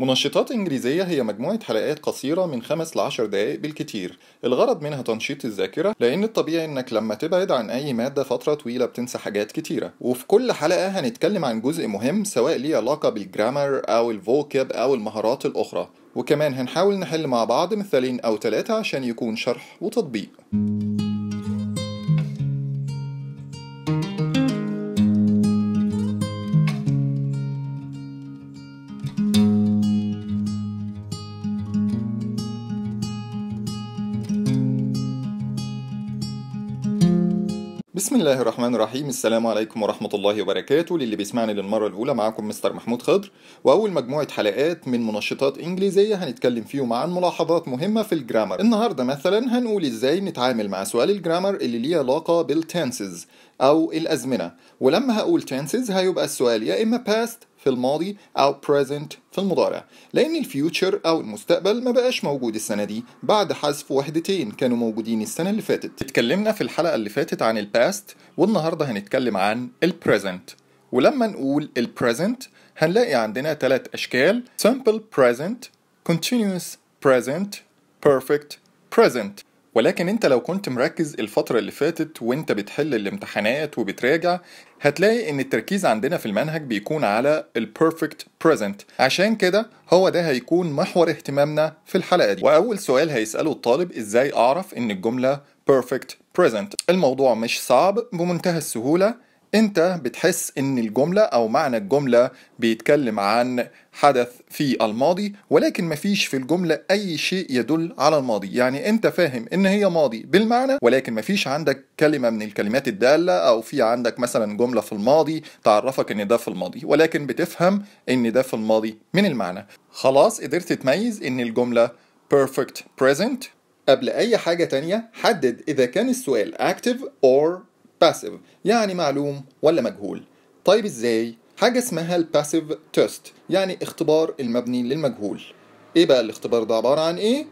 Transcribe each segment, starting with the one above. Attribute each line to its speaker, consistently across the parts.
Speaker 1: منشطات إنجليزية هي مجموعة حلقات قصيرة من 5 ل 10 دقائق بالكتير، الغرض منها تنشيط الذاكرة لأن الطبيعي إنك لما تبعد عن أي مادة فترة طويلة بتنسى حاجات كتيرة، وفي كل حلقة هنتكلم عن جزء مهم سواء ليه علاقة بالجرامر أو الفوكب أو المهارات الأخرى، وكمان هنحاول نحل مع بعض مثالين أو ثلاثة عشان يكون شرح وتطبيق. بسم الله الرحمن الرحيم السلام عليكم ورحمة الله وبركاته للي بيسمعني للمرة الأولى معاكم مستر محمود خضر وأول مجموعة حلقات من منشطات إنجليزية هنتكلم فيهم عن ملاحظات مهمة في الجرامر النهاردة مثلا هنقول إزاي نتعامل مع سؤال الجرامر اللي ليه علاقة بالتانسز أو الأزمنة ولما هقول تانسز هيبقى السؤال يا إما past في الماضي أو present في المضارع لأن الفيوتشر أو المستقبل ما بقاش موجود السنة دي بعد حذف وحدتين كانوا موجودين السنة اللي فاتت اتكلمنا في الحلقة اللي فاتت عن الباست والنهاردة هنتكلم عن البريزنت ولما نقول البريزنت هنلاقي عندنا ثلاث أشكال simple present continuous present perfect present ولكن انت لو كنت مركز الفترة اللي فاتت وانت بتحل الامتحانات وبتراجع هتلاقي ان التركيز عندنا في المنهج بيكون على perfect present عشان كده هو ده هيكون محور اهتمامنا في الحلقة دي واول سؤال هيسأله الطالب ازاي اعرف ان الجملة perfect present الموضوع مش صعب بمنتهى السهولة انت بتحس ان الجملة او معنى الجملة بيتكلم عن حدث في الماضي ولكن مفيش في الجملة اي شيء يدل على الماضي يعني انت فاهم ان هي ماضي بالمعنى ولكن مفيش عندك كلمة من الكلمات الدالة او في عندك مثلا جملة في الماضي تعرفك ان ده في الماضي ولكن بتفهم ان ده في الماضي من المعنى خلاص قدرت تميز ان الجملة perfect present قبل اي حاجة تانية حدد اذا كان السؤال active or passive يعني معلوم ولا مجهول طيب ازاي؟ حاجة اسمها الباسيف تيست يعني اختبار المبني للمجهول ايه بقى الاختبار ده عبارة عن ايه؟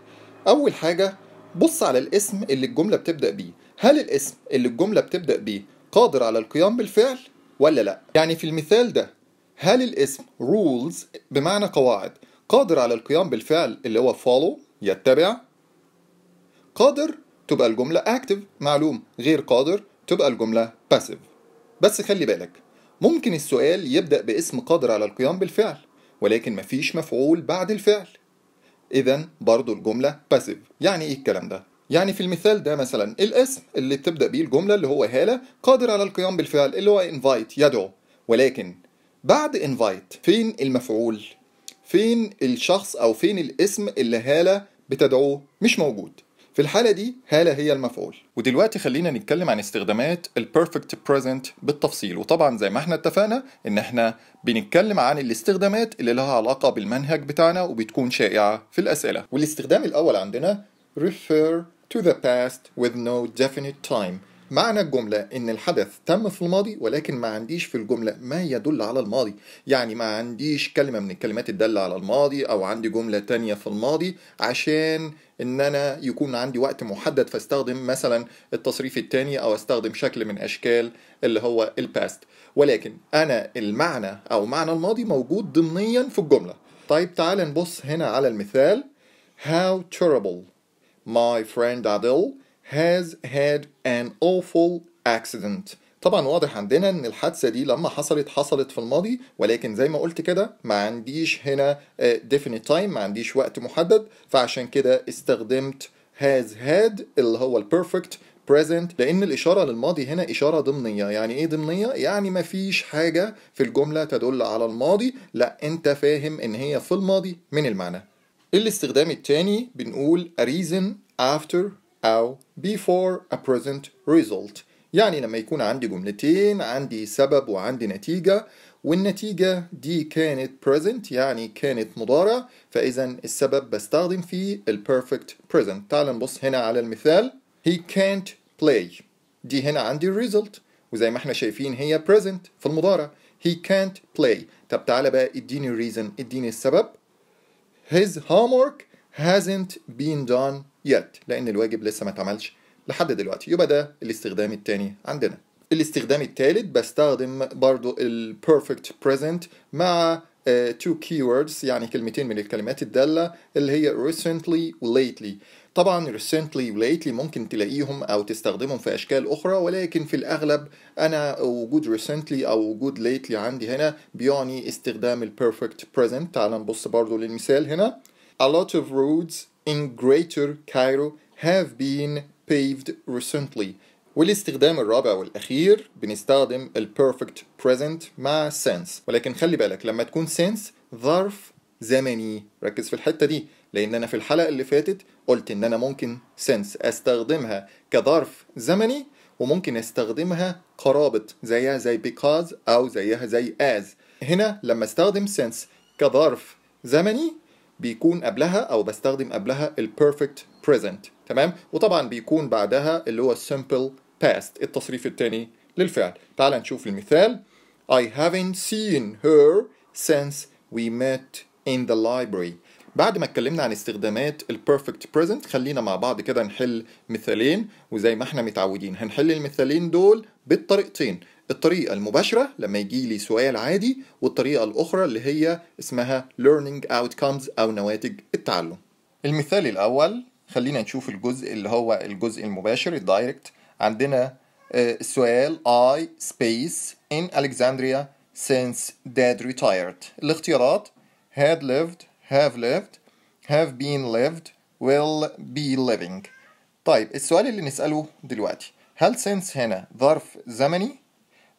Speaker 1: أول حاجة بص على الاسم اللي الجملة بتبدأ بيه هل الاسم اللي الجملة بتبدأ بيه قادر على القيام بالفعل ولا لا؟ يعني في المثال ده هل الاسم rules بمعنى قواعد قادر على القيام بالفعل اللي هو follow يتبع قادر تبقى الجملة active معلوم غير قادر تبقى الجملة passive بس خلي بالك ممكن السؤال يبدأ باسم قادر على القيام بالفعل ولكن مفيش مفعول بعد الفعل إذا برضو الجملة passive يعني إيه الكلام ده؟ يعني في المثال ده مثلا الاسم اللي بتبدأ بيه الجملة اللي هو هالة قادر على القيام بالفعل اللي هو invite يدعو ولكن بعد invite فين المفعول؟ فين الشخص أو فين الاسم اللي هالة بتدعوه مش موجود في الحالة دي هالة هي المفعول ودلوقتي خلينا نتكلم عن استخدامات Perfect present بالتفصيل وطبعا زي ما احنا اتفقنا ان احنا بنتكلم عن الاستخدامات اللي لها علاقة بالمنهج بتاعنا وبتكون شائعة في الأسئلة والاستخدام الأول عندنا refer to the past with no definite time معنى الجملة إن الحدث تم في الماضي ولكن ما عنديش في الجملة ما يدل على الماضي يعني ما عنديش كلمة من الكلمات الدالة على الماضي أو عندي جملة تانية في الماضي عشان إن أنا يكون عندي وقت محدد فاستخدم مثلا التصريف التاني أو استخدم شكل من أشكال اللي هو الباست ولكن أنا المعنى أو معنى الماضي موجود ضمنيا في الجملة طيب تعال نبص هنا على المثال How terrible my friend Adele has had an awful accident طبعا واضح عندنا ان الحادثه دي لما حصلت حصلت في الماضي ولكن زي ما قلت كده ما عنديش هنا آه، definite time ما عنديش وقت محدد فعشان كده استخدمت has had اللي هو البيرفكت present لان الاشاره للماضي هنا اشاره ضمنيه يعني ايه ضمنيه يعني ما فيش حاجه في الجمله تدل على الماضي لا انت فاهم ان هي في الماضي من المعنى الاستخدام التاني بنقول a reason after أو before a present result يعني لما يكون عندي جملتين عندي سبب وعندي نتيجة والنتيجة دي كانت present يعني كانت مضارع فإذا السبب بستخدم فيه ال perfect present تعال نبص هنا على المثال he can't play دي هنا عندي result وزي ما احنا شايفين هي present في المضارع he can't play طب تعالى بقى اديني reason اديني السبب his homework hasn't been done yet لأن الواجب لسه ما اتعملش لحد دلوقتي يبقى ده الاستخدام التاني عندنا الاستخدام الثالث بستخدم برضو ال perfect present مع uh, two keywords يعني كلمتين من الكلمات الدالة اللي هي recently و lately طبعا recently و lately ممكن تلاقيهم أو تستخدمهم في أشكال أخرى ولكن في الأغلب أنا وجود recently أو وجود lately عندي هنا بيعني استخدام ال perfect present تعال نبص برضو للمثال هنا a lot of roads in Greater Cairo have been paved recently والاستخدام الرابع والأخير بنستخدم ال perfect present مع sense ولكن خلي بالك لما تكون sense ظرف زمني ركز في الحتة دي لأن أنا في الحلقة اللي فاتت قلت إن أنا ممكن sense أستخدمها كظرف زمني وممكن استخدمها قرابة زيها زي because أو زيها زي as هنا لما استخدم sense كظرف زمني بيكون قبلها او بستخدم قبلها perfect present تمام وطبعا بيكون بعدها اللي هو simple past التصريف الثاني للفعل تعال نشوف المثال I haven't seen her since we met in the library بعد ما اتكلمنا عن استخدامات perfect present خلينا مع بعض كده نحل مثالين وزي ما احنا متعودين هنحل المثالين دول بالطريقتين الطريقة المباشرة لما يجي لي سؤال عادي والطريقة الأخرى اللي هي اسمها learning outcomes أو نواتج التعلم المثال الأول خلينا نشوف الجزء اللي هو الجزء المباشر الدايركت عندنا آه، السؤال I space in Alexandria since dad retired الاختيارات had lived have lived have been lived will be living طيب السؤال اللي نسأله دلوقتي هل since هنا ظرف زمني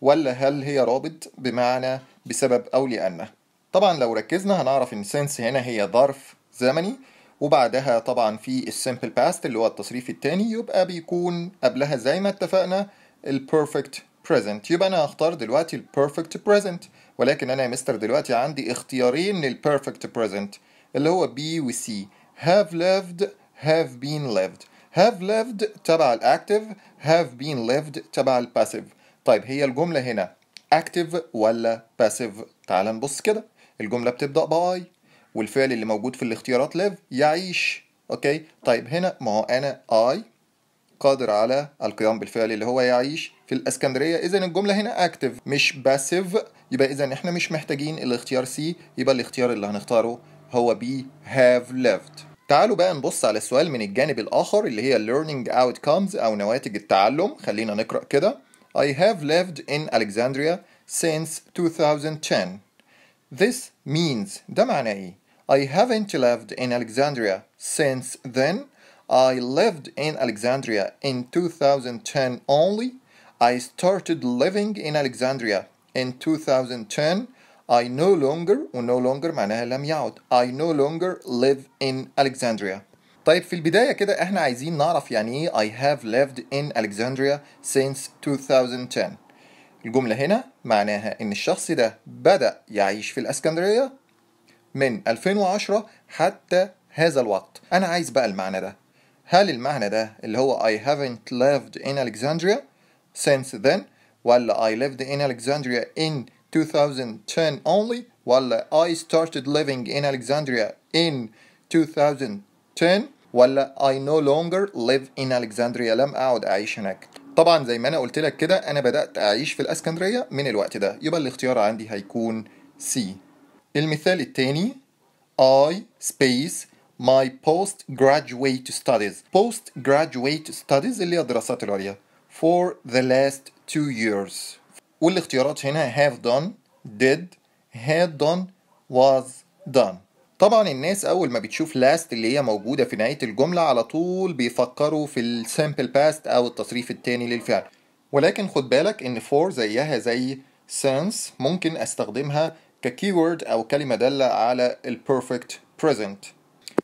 Speaker 1: ولا هل هي رابط بمعنى بسبب أو لأنه طبعا لو ركزنا هنعرف ان سنس هنا هي ظرف زمني وبعدها طبعا في السمبل باست اللي هو التصريف التاني يبقى بيكون قبلها زي ما اتفقنا البرفكت بريزنت يبقى انا هختار دلوقتي البرفكت بريزنت ولكن انا يا مستر دلوقتي عندي اختيارين للبرفكت بريزنت اللي هو بي و C have lived have been lived have lived تبع الاكتف have been lived تبع الباسيف طيب هي الجملة هنا active ولا passive تعال نبص كده الجملة بتبدأ باي والفعل اللي موجود في الاختيارات live يعيش اوكي طيب هنا ما هو انا I قادر على القيام بالفعل اللي هو يعيش في الاسكندرية اذا الجملة هنا active مش passive يبقى اذا احنا مش محتاجين الاختيار C يبقى الاختيار اللي هنختاره هو بي have lived تعالوا بقى نبص على السؤال من الجانب الآخر اللي هي learning outcomes أو نواتج التعلم خلينا نقرأ كده I have lived in Alexandria since 2010. This means ده I haven't lived in Alexandria since then. I lived in Alexandria in 2010 only. I started living in Alexandria in 2010. I no longer, no longer معناها لم يعد. I no longer live in Alexandria. طيب في البداية كده احنا عايزين نعرف يعني ايه I have lived in Alexandria since 2010 الجملة هنا معناها ان الشخص ده بدأ يعيش في الاسكندرية من 2010 حتى هذا الوقت انا عايز بقى المعنى ده هل المعنى ده اللي هو I haven't lived in Alexandria since then ولا I lived in Alexandria in 2010 only ولا I started living in Alexandria in 2010 ولا I no longer live in Alexandria لم أعد أعيش هناك طبعا زي ما أنا قلت لك كده أنا بدأت أعيش في الأسكندرية من الوقت ده يبقى الاختيار عندي هيكون C المثال التاني I space my postgraduate studies postgraduate studies اللي هي الدراسات العليا for the last two years والاختيارات هنا have done did had done was done طبعا الناس اول ما بتشوف لاست اللي هي موجوده في نهايه الجمله على طول بيفكروا في السمبل باست او التصريف التاني للفعل ولكن خد بالك ان فور زيها زي since ممكن استخدمها ككيورد او كلمه داله على البرفكت present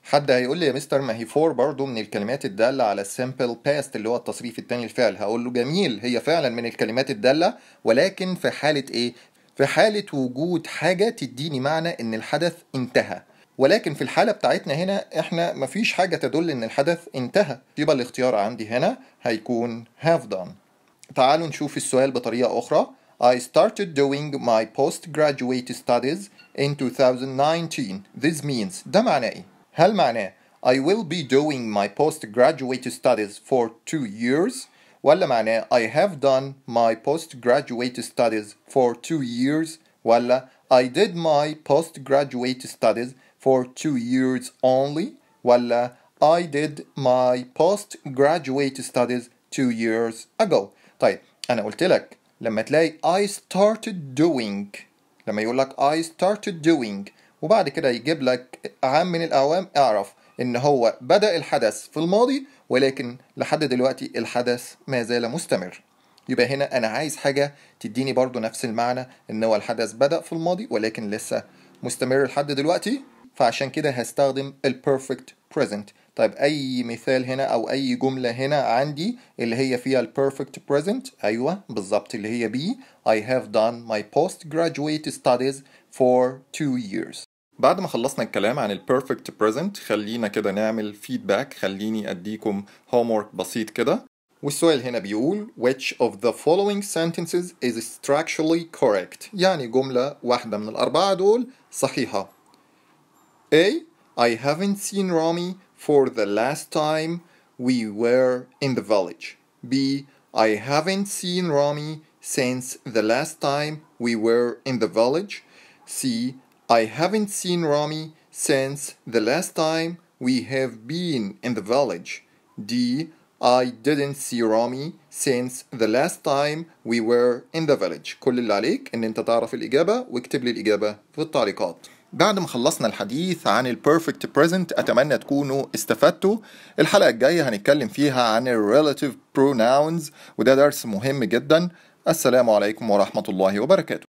Speaker 1: حد هيقول لي يا مستر ما هي فور برضه من الكلمات الدالة على السمبل باست اللي هو التصريف التاني للفعل هقول له جميل هي فعلا من الكلمات الدالة ولكن في حالة ايه؟ في حالة وجود حاجة تديني معنى ان الحدث انتهى ولكن في الحالة بتاعتنا هنا احنا مفيش حاجة تدل ان الحدث انتهى يبقى الاختيار عندي هنا هيكون have done تعالوا نشوف السؤال بطريقة أخرى I started doing my postgraduate studies in 2019 This means ده معناه ايه؟ هل معناه I will be doing my postgraduate studies for two years ولا معناه I have done my postgraduate studies for two years ولا I did my postgraduate studies for two years only ولا I did my postgraduate studies two years ago طيب أنا قلت لك لما تلاقي I started doing لما يقول لك I started doing وبعد كده يجيب لك عام من الأعوام اعرف إن هو بدأ الحدث في الماضي ولكن لحد دلوقتي الحدث ما زال مستمر يبقى هنا أنا عايز حاجة تديني برضو نفس المعنى إن هو الحدث بدأ في الماضي ولكن لسه مستمر لحد دلوقتي فعشان كده هستخدم perfect present طيب اي مثال هنا او اي جمله هنا عندي اللي هي فيها perfect present ايوه بالظبط اللي هي بي I have done my postgraduate studies for two years بعد ما خلصنا الكلام عن perfect present خلينا كده نعمل فيدباك خليني اديكم homework بسيط كده والسؤال هنا بيقول which of the following sentences is structurally correct يعني جملة واحدة من الأربعة دول صحيحة A. Eh? I haven't seen Rami for the last time we were in the village. B. I haven't seen Rami since the last time we were in the village. C. I haven't seen Rami since the last time we have been in the village. D. I didn't see Rami since the last time we were in the village. كل اللي عليك ان انت تعرف الاجابة واكتب لي الاجابة في التعليقات. بعد ما خلصنا الحديث عن البيرفكت بريزنت اتمنى تكونوا استفدتوا الحلقه الجايه هنتكلم فيها عن الريلاتيف بروناونز وده درس مهم جدا السلام عليكم ورحمه الله وبركاته